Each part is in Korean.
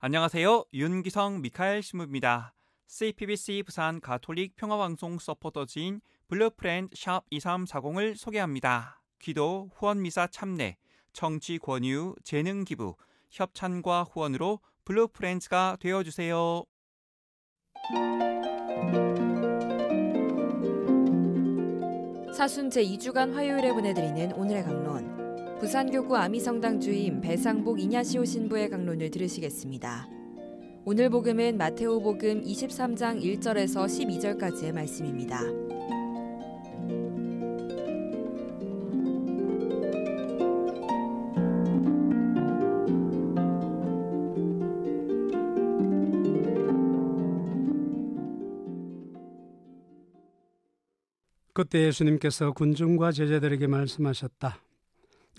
안녕하세요. 윤기성 미카엘 신부입니다. CPBC 부산 가톨릭 평화방송 서포터지인 블루프렌드 샵 2340을 소개합니다. 기도, 후원미사 참내, 청취 권유, 재능 기부, 협찬과 후원으로 블루프렌즈가 되어주세요. 사순 제2주간 화요일에 보내드리는 오늘의 강론 부산교구 아미성당 주임 배상복 이냐시오 신부의 강론을 들으시겠습니다. 오늘 복음은 마테오 복음 23장 1절에서 12절까지의 말씀입니다. 그때 예수님께서 군중과 제자들에게 말씀하셨다.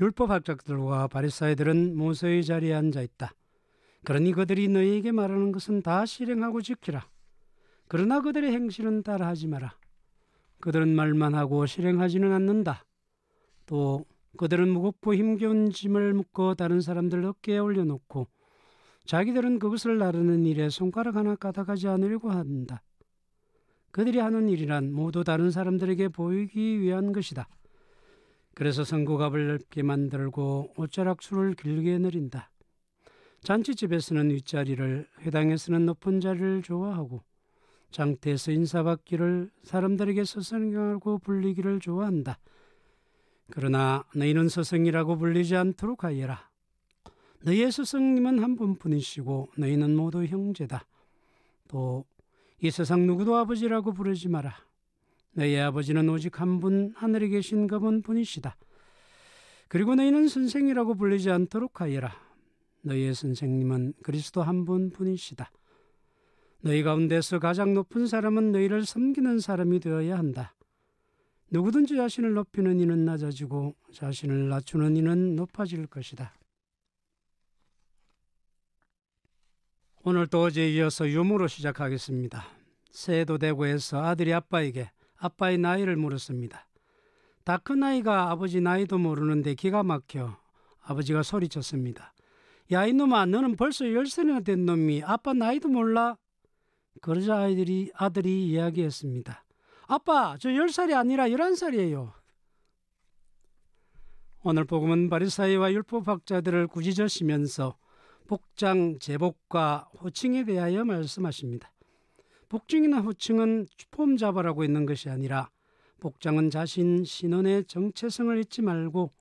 율법 학자들과 바리사이들은 모세의 자리에 앉아 있다. 그러니 그들이 너희에게 말하는 것은 다 실행하고 지키라. 그러나 그들의 행실은 따라하지 마라. 그들은 말만 하고 실행하지는 않는다. 또 그들은 무겁고 힘겨운 짐을 묶어 다른 사람들 어깨에 올려놓고 자기들은 그것을 나르는 일에 손가락 하나 까닥하지 않으려고 한다. 그들이 하는 일이란 모두 다른 사람들에게 보이기 위한 것이다. 그래서 선구갑을 넓게 만들고 옷자락수를 길게 내린다. 잔치집에서는 윗자리를, 회당에서는 높은 자리를 좋아하고 장태에서 인사받기를 사람들에게 서성이라고 불리기를 좋아한다. 그러나 너희는 서성이라고 불리지 않도록 하여라. 너희의 서성님은 한 분뿐이시고 너희는 모두 형제다. 또 이 세상 누구도 아버지라고 부르지 마라. 너희 아버지는 오직 한 분 하늘에 계신 그분 분이시다. 그리고 너희는 선생이라고 불리지 않도록 하여라. 너희의 선생님은 그리스도 한 분 분이시다. 너희 가운데서 가장 높은 사람은 너희를 섬기는 사람이 되어야 한다. 누구든지 자신을 높이는 이는 낮아지고 자신을 낮추는 이는 높아질 것이다. 오늘 또 어제 이어서 유무로 시작하겠습니다. 세도 대구에서 아들이 아빠에게 아빠의 나이를 물었습니다. 다 큰 아이가 아버지 나이도 모르는데 기가 막혀 아버지가 소리쳤습니다. 야 이놈아 너는 벌써 열세나 된 놈이 아빠 나이도 몰라? 그러자 아이들이 아들이 이야기했습니다. 아빠 저 열살이 아니라 열한 살이에요. 오늘 복음은 바리사이와 율법학자들을 꾸이으시면서 복장 제복과 호칭에 대하여 말씀하십니다. 복증이나 호증은추폼 잡아라고 있는 것이 아니라 복장은 자신 신원의 정체성을 잊지 말고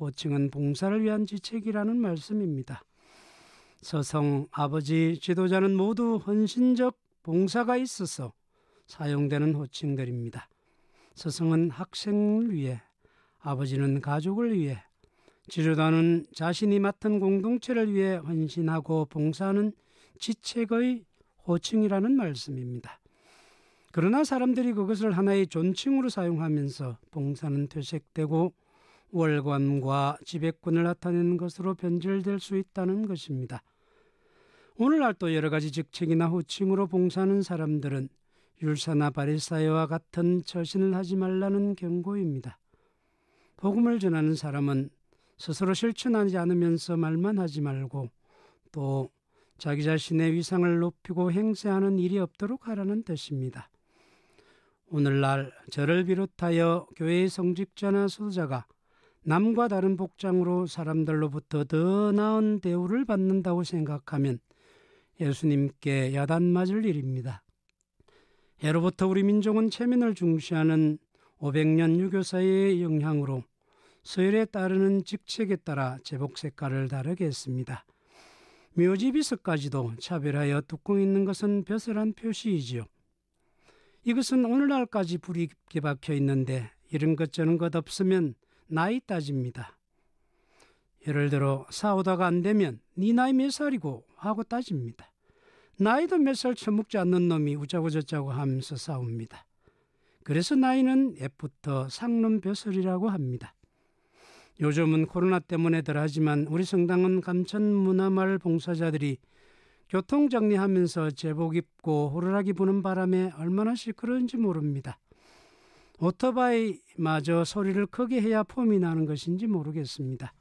호칭은 봉사를 위한 지책이라는 말씀입니다. 서성 아버지 지도자는 모두 헌신적 봉사가 있어서 사용되는 호칭들입니다. 서성은 학생을 위해, 아버지는 가족을 위해, 지도자는 자신이 맡은 공동체를 위해 헌신하고 봉사하는 지책의 호칭이라는 말씀입니다. 그러나 사람들이 그것을 하나의 존칭으로 사용하면서 봉사는 퇴색되고 월관과 지배권을 나타내는 것으로 변질될 수 있다는 것입니다. 오늘날 또 여러 가지 직책이나 호칭으로 봉사하는 사람들은 율사나 바리사이와 같은 처신을 하지 말라는 경고입니다. 복음을 전하는 사람은 스스로 실천하지 않으면서 말만 하지 말고 또 자기 자신의 위상을 높이고 행세하는 일이 없도록 하라는 뜻입니다. 오늘날 저를 비롯하여 교회의 성직자나 소자가 남과 다른 복장으로 사람들로부터 더 나은 대우를 받는다고 생각하면 예수님께 야단 맞을 일입니다. 예로부터 우리 민족은 체면을 중시하는 500년 유교사의 영향으로 서열에 따르는 직책에 따라 제복 색깔을 다르게 했습니다. 묘지비석까지도 차별하여 뚜껑 있는 것은 벼슬한 표시이지요. 이것은 오늘날까지 불이 깊게 박혀 있는데 이런 것 저런 것 없으면 나이 따집니다. 예를 들어 사오다가 안 되면 네 나이 몇 살이고 하고 따집니다. 나이도 몇 살 처먹지 않는 놈이 우짜고저짜고 하면서 싸웁니다. 그래서 나이는 옛부터 상놈 벼슬이라고 합니다. 요즘은 코로나 때문에들 하지만 우리 성당은 감천 문화마을 봉사자들이 교통 정리하면서 제복 입고 호루라기 부는 바람에 얼마나 시끄러운지 모릅니다. 오토바이 마저 소리를 크게 해야 폼이 나는 것인지 모르겠습니다.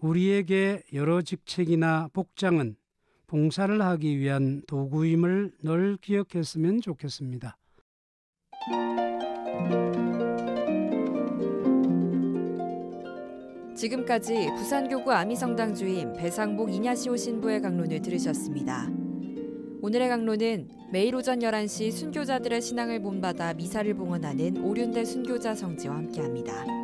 우리에게 여러 직책이나 복장은 봉사를 하기 위한 도구임을 늘 기억했으면 좋겠습니다. 지금까지 부산교구 아미성당 주임 배상복 이냐시오 신부의 강론을 들으셨습니다. 오늘의 강론은 매일 오전 11시 순교자들의 신앙을 본받아 미사를 봉헌하는 오륜대 순교자 성지와 함께합니다.